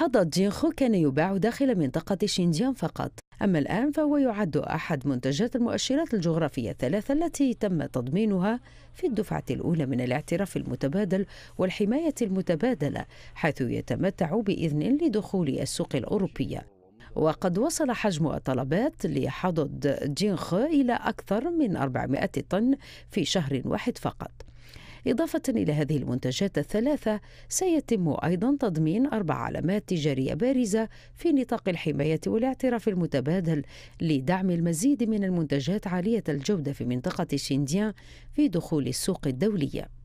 حظ جينخو كان يباع داخل منطقة شينجيان فقط أما الآن فهو يعد أحد منتجات المؤشرات الجغرافية الثلاثة التي تم تضمينها في الدفعة الأولى من الاعتراف المتبادل والحماية المتبادلة حيث يتمتع بإذن لدخول السوق الأوروبية وقد وصل حجم الطلبات لحضد جينخ إلى أكثر من 400 طن في شهر واحد فقط إضافة إلى هذه المنتجات الثلاثة سيتم أيضا تضمين أربع علامات تجارية بارزة في نطاق الحماية والاعتراف المتبادل لدعم المزيد من المنتجات عالية الجودة في منطقة شينديان في دخول السوق الدولية